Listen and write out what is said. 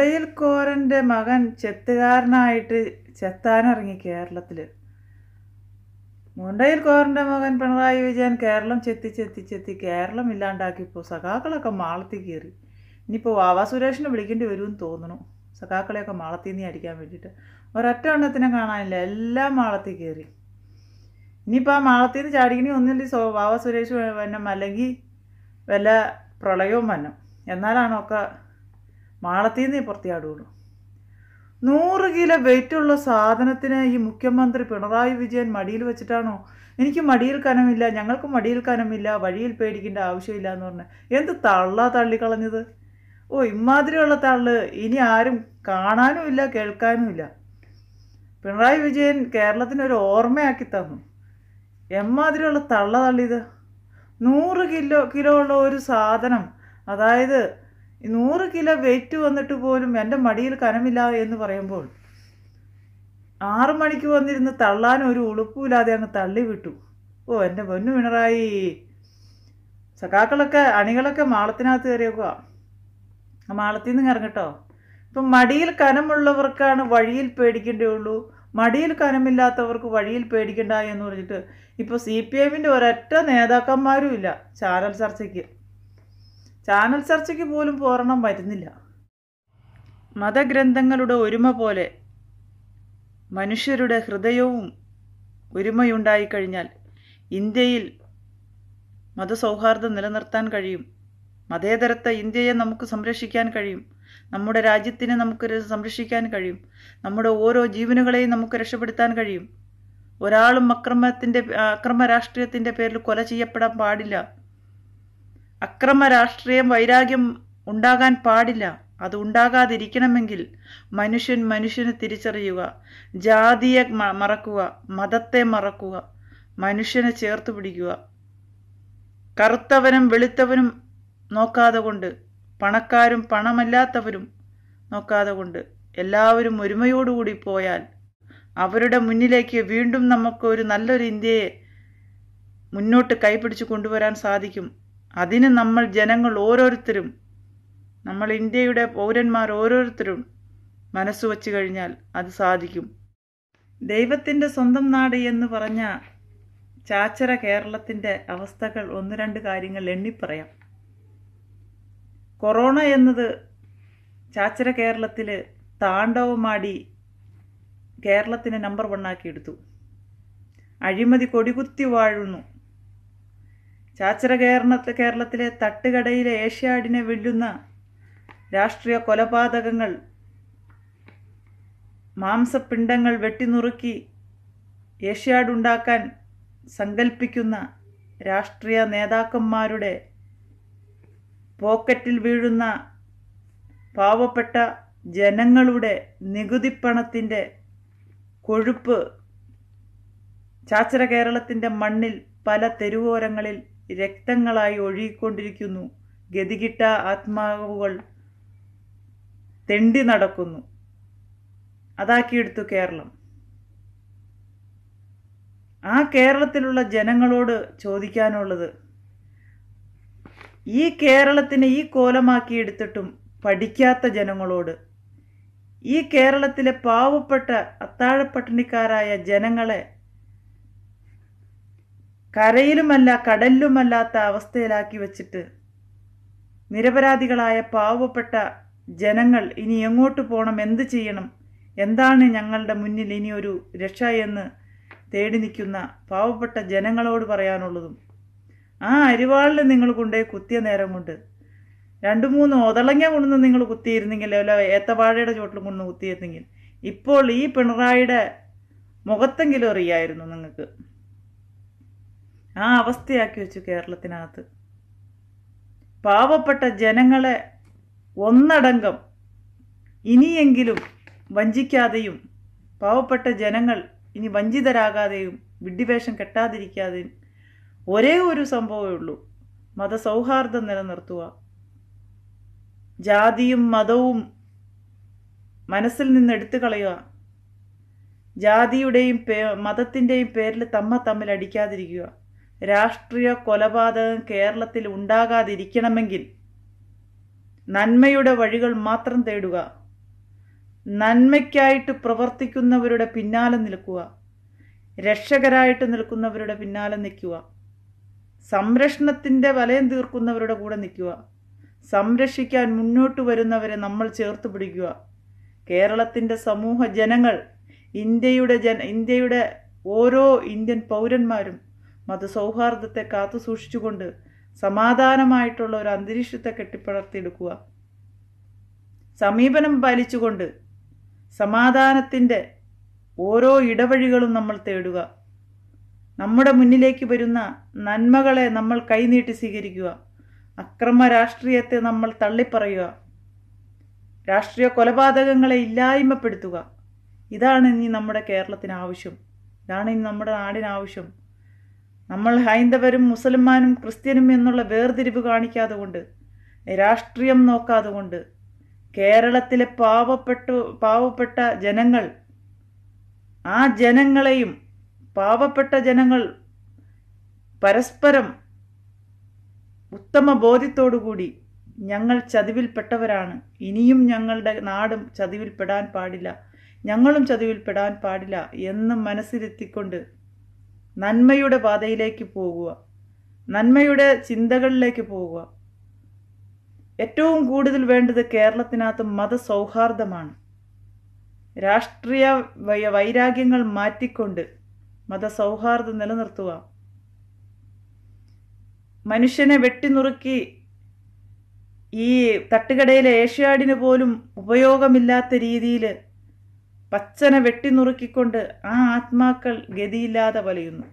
ഉണ്ടയിൽ കോരൻ്റെ മകൻ ചെത്തുകാരനായിട്ട് ചെത്താനിറങ്ങി കേരളത്തിൽ മുണ്ടയിൽ കോരൻ്റെ മകൻ പിണറായി വിജയൻ കേരളം ചെത്തിച്ചെത്തിച്ചെത്തി ചെത്തി ചെത്തി കേരളം ഇല്ലാണ്ടാക്കിയപ്പോൾ സഖാക്കളൊക്കെ മാളത്തി കയറി ഇനിയിപ്പോൾ വാവാ സുരേഷിനെ വിളിക്കേണ്ടി വരുമെന്ന് തോന്നുന്നു സഖാക്കളെയൊക്കെ മാളത്തി നീ അടിക്കാൻ വേണ്ടിയിട്ട് ഒരൊറ്റ എണ്ണത്തിനെ കാണാനില്ല എല്ലാം മാളത്തി കയറി ഇനിയിപ്പോൾ ആ മാളത്തിൽ നിന്ന് ചാടിക്കണി ഒന്നില്ല സോ വാവാ സുരേഷ് വന്നം അല്ലെങ്കിൽ വല്ല പ്രളയവും വന്നം എന്നാലാണൊക്കെ മാളത്തിൽ നിന്ന് പുറത്തിയാടുകയുള്ളൂ നൂറ് കിലോ ഉള്ള സാധനത്തിന് ഈ മുഖ്യമന്ത്രി പിണറായി വിജയൻ മടിയിൽ വെച്ചിട്ടാണോ എനിക്ക് മടിയിൽ കനമില്ല ഞങ്ങൾക്ക് മടിയിൽ കനമില്ല വഴിയിൽ പേടിക്കേണ്ട ആവശ്യമില്ല എന്ന് പറഞ്ഞ് എന്ത് തള്ള തള്ളിക്കളഞ്ഞത് ഓ ഇമാതിരിയുള്ള തള്ള് ഇനി ആരും കാണാനും ഇല്ല കേൾക്കാനും ഇല്ല പിണറായി വിജയൻ കേരളത്തിന് ഒരു ഓർമ്മയാക്കി തന്നു എമ്മാതിരിയുള്ള തള്ള തള്ളിയത് നൂറ് കിലോ കിലോ ഉള്ള ഒരു സാധനം അതായത് നൂറ് കിലോ വെയിറ്റ് വന്നിട്ട് പോലും എൻ്റെ മടിയിൽ കനമില്ല എന്ന് പറയുമ്പോൾ ആറു മണിക്ക് വന്നിരുന്ന് തള്ളാൻ ഒരു ഉളുപ്പുമില്ലാതെ അങ്ങ് തള്ളി വിട്ടു ഓ എൻ്റെ പൊന്നു പിണറായി സഖാക്കളൊക്കെ അണികളൊക്കെ മാളത്തിനകത്ത് കയറിയേക്കുക ആ മാളത്തിൽ നിന്ന് ഇറങ്ങട്ടോ ഇപ്പം മടിയിൽ കനമുള്ളവർക്കാണ് വഴിയിൽ ഉള്ളൂ മടിയിൽ കനമില്ലാത്തവർക്ക് വഴിയിൽ പേടിക്കണ്ട എന്ന് പറഞ്ഞിട്ട് ഇപ്പോൾ സി പി എമ്മിൻ്റെ ഒരൊറ്റ നേതാക്കന്മാരും ഇല്ല ചാനൽ ചർച്ചയ്ക്ക് ചാനൽ ചർച്ചയ്ക്ക് പോലും പോരണം വരുന്നില്ല മതഗ്രന്ഥങ്ങളുടെ ഒരുമ പോലെ മനുഷ്യരുടെ ഹൃദയവും ഒരുമയുണ്ടായിക്കഴിഞ്ഞാൽ ഇന്ത്യയിൽ മതസൗഹാർദ്ദം നിലനിർത്താൻ കഴിയും മതേതരത്തെ ഇന്ത്യയെ നമുക്ക് സംരക്ഷിക്കാൻ കഴിയും നമ്മുടെ രാജ്യത്തിനെ നമുക്ക് സംരക്ഷിക്കാൻ കഴിയും നമ്മുടെ ഓരോ ജീവനുകളെയും നമുക്ക് രക്ഷപ്പെടുത്താൻ കഴിയും ഒരാളും അക്രമത്തിൻ്റെ അക്രമ രാഷ്ട്രീയത്തിൻ്റെ പേരിൽ കൊല ചെയ്യപ്പെടാൻ പാടില്ല അക്രമ രാഷ്ട്രീയം വൈരാഗ്യം ഉണ്ടാകാൻ പാടില്ല അത് ഉണ്ടാകാതിരിക്കണമെങ്കിൽ മനുഷ്യൻ മനുഷ്യനെ തിരിച്ചറിയുക ജാതിയെ മറക്കുക മതത്തെ മറക്കുക മനുഷ്യനെ ചേർത്ത് പിടിക്കുക കറുത്തവനും വെളുത്തവനും നോക്കാതെ കൊണ്ട് പണക്കാരും പണമല്ലാത്തവരും നോക്കാതെ കൊണ്ട് എല്ലാവരും ഒരുമയോടുകൂടി പോയാൽ അവരുടെ മുന്നിലേക്ക് വീണ്ടും നമുക്ക് ഒരു നല്ലൊരു ഇന്ത്യയെ മുന്നോട്ട് കൈപിടിച്ച് കൊണ്ടുവരാൻ സാധിക്കും അതിന് നമ്മൾ ജനങ്ങൾ ഓരോരുത്തരും നമ്മൾ ഇന്ത്യയുടെ പൗരന്മാർ ഓരോരുത്തരും മനസ്സ് വച്ച് കഴിഞ്ഞാൽ അത് സാധിക്കും ദൈവത്തിൻ്റെ സ്വന്തം നാട് എന്ന് പറഞ്ഞ ചാച്ചര കേരളത്തിൻ്റെ അവസ്ഥകൾ ഒന്ന് രണ്ട് കാര്യങ്ങൾ എണ്ണിപ്പറയാം കൊറോണ എന്നത് ചാച്ചര കേരളത്തിൽ താണ്ഡവമാടി കേരളത്തിനെ നമ്പർ വണ്ണാക്കിയെടുത്തു അഴിമതി കൊടികുത്തി വാഴുന്നു ചാച്ചര കേരളത്തിൽ കേരളത്തിലെ തട്ടുകടയിലെ ഏഷ്യാഡിനെ വെല്ലുന്ന രാഷ്ട്രീയ കൊലപാതകങ്ങൾ മാംസപിണ്ഡങ്ങൾ വെട്ടിനുറുക്കി ഏഷ്യാഡുണ്ടാക്കാൻ സങ്കല്പിക്കുന്ന രാഷ്ട്രീയ നേതാക്കന്മാരുടെ പോക്കറ്റിൽ വീഴുന്ന പാവപ്പെട്ട ജനങ്ങളുടെ നികുതിപ്പണത്തിൻ്റെ കൊഴുപ്പ് ചാച്ചര കേരളത്തിൻ്റെ മണ്ണിൽ പല തെരുവോരങ്ങളിൽ രക്തങ്ങളായി ഒഴുകിക്കൊണ്ടിരിക്കുന്നു ഗതികിട്ട ആത്മാവുകൾ തെണ്ടി നടക്കുന്നു അതാക്കിയെടുത്തു കേരളം ആ കേരളത്തിലുള്ള ജനങ്ങളോട് ചോദിക്കാനുള്ളത് ഈ കേരളത്തിനെ ഈ കോലമാക്കി പഠിക്കാത്ത ജനങ്ങളോട് ഈ കേരളത്തിലെ പാവപ്പെട്ട അത്താഴപ്പട്ടിണിക്കാരായ ജനങ്ങളെ കരയിലുമല്ല കടലിലുമല്ലാത്ത അവസ്ഥയിലാക്കി വച്ചിട്ട് നിരപരാധികളായ പാവപ്പെട്ട ജനങ്ങൾ ഇനി എങ്ങോട്ട് പോകണം എന്ത് ചെയ്യണം എന്താണ് ഞങ്ങളുടെ മുന്നിൽ ഇനി ഒരു രക്ഷ എന്ന് തേടി നിൽക്കുന്ന പാവപ്പെട്ട ജനങ്ങളോട് പറയാനുള്ളതും ആ അരിവാളിൽ നിങ്ങൾ കൊണ്ടേ കുത്തിയ നേരം കൊണ്ട് രണ്ട് മൂന്ന് ഒതളങ്ങ കൊണ്ടുവന്ന് നിങ്ങൾ കുത്തിയിരുന്നെങ്കിൽ അല്ല ഏത്തവാഴയുടെ ചോട്ടിൽ കൊണ്ടുവന്ന് കുത്തിയിരുന്നെങ്കിൽ ഇപ്പോൾ ഈ പിണറായിയുടെ മുഖത്തെങ്കിലും അറിയായിരുന്നു നിങ്ങൾക്ക് ആ അവസ്ഥയാക്കി വെച്ചു കേരളത്തിനകത്ത് പാവപ്പെട്ട ജനങ്ങളെ ഒന്നടങ്കം ഇനിയെങ്കിലും വഞ്ചിക്കാതെയും പാവപ്പെട്ട ജനങ്ങൾ ഇനി വഞ്ചിതരാകാതെയും വിഡ്ഢിവേഷം കെട്ടാതിരിക്കാതെയും ഒരേ ഒരു സംഭവമേ ഉള്ളൂ മതസൗഹാർദ്ദം നിലനിർത്തുക ജാതിയും മതവും മനസ്സിൽ നിന്ന് എടുത്തു കളയുക ജാതിയുടെയും പേ മതത്തിൻ്റെയും പേരിൽ തമ്മ തമ്മിൽ അടിക്കാതിരിക്കുക രാഷ്ട്രീയ കൊലപാതകം കേരളത്തിൽ ഉണ്ടാകാതിരിക്കണമെങ്കിൽ നന്മയുടെ വഴികൾ മാത്രം തേടുക നന്മയ്ക്കായിട്ട് പ്രവർത്തിക്കുന്നവരുടെ പിന്നാലെ നിൽക്കുക രക്ഷകരായിട്ട് നിൽക്കുന്നവരുടെ പിന്നാലെ നിൽക്കുക സംരക്ഷണത്തിൻ്റെ വലയം തീർക്കുന്നവരുടെ കൂടെ നിൽക്കുക സംരക്ഷിക്കാൻ മുന്നോട്ട് വരുന്നവരെ നമ്മൾ ചേർത്ത് പിടിക്കുക കേരളത്തിൻ്റെ സമൂഹ ജനങ്ങൾ ഇന്ത്യയുടെ ജന ഇന്ത്യയുടെ ഓരോ ഇന്ത്യൻ പൗരന്മാരും മതസൗഹാർദ്ദത്തെ സൂക്ഷിച്ചുകൊണ്ട് സമാധാനമായിട്ടുള്ള ഒരു അന്തരീക്ഷത്തെ കെട്ടിപ്പടർത്തിയെടുക്കുക സമീപനം പാലിച്ചുകൊണ്ട് സമാധാനത്തിൻ്റെ ഓരോ ഇടവഴികളും നമ്മൾ തേടുക നമ്മുടെ മുന്നിലേക്ക് വരുന്ന നന്മകളെ നമ്മൾ കൈനീട്ടി സ്വീകരിക്കുക അക്രമ രാഷ്ട്രീയത്തെ നമ്മൾ തള്ളിപ്പറയുക രാഷ്ട്രീയ കൊലപാതകങ്ങളെ ഇല്ലായ്മപ്പെടുത്തുക ഇതാണ് ഇനി നമ്മുടെ കേരളത്തിന് ആവശ്യം ഇതാണ് ഇനി നമ്മുടെ നാടിനാവശ്യം നമ്മൾ ഹൈന്ദവരും മുസൽമാനും ക്രിസ്ത്യനും എന്നുള്ള വേർതിരിവ് കാണിക്കാതെ കൊണ്ട് രാഷ്ട്രീയം നോക്കാതെ കൊണ്ട് കേരളത്തിലെ പാവപ്പെട്ടു പാവപ്പെട്ട ജനങ്ങൾ ആ ജനങ്ങളെയും പാവപ്പെട്ട ജനങ്ങൾ പരസ്പരം ഉത്തമ ബോധ്യത്തോടുകൂടി ഞങ്ങൾ ചതിവിൽപ്പെട്ടവരാണ് ഇനിയും ഞങ്ങളുടെ നാടും ചതിവിൽപ്പെടാൻ പാടില്ല ഞങ്ങളും ചതിവിൽപ്പെടാൻ പാടില്ല എന്നും മനസ്സിലെത്തിക്കൊണ്ട് നന്മയുടെ പാതയിലേക്ക് പോകുക നന്മയുടെ ചിന്തകളിലേക്ക് പോവുക ഏറ്റവും കൂടുതൽ വേണ്ടത് കേരളത്തിനകത്ത് മതസൗഹാർദ്ദമാണ് രാഷ്ട്രീയ വൈരാഗ്യങ്ങൾ മാറ്റിക്കൊണ്ട് മതസൗഹാർദ്ദം നിലനിർത്തുക മനുഷ്യനെ വെട്ടിനുറുക്കി ഈ തട്ടുകടയിലെ ഏഷ്യാഡിന് പോലും ഉപയോഗമില്ലാത്ത രീതിയിൽ പച്ചനെ വെട്ടിനുറുക്കിക്കൊണ്ട് ആ ആത്മാക്കൾ ഗതിയില്ലാതെ വലയുന്നു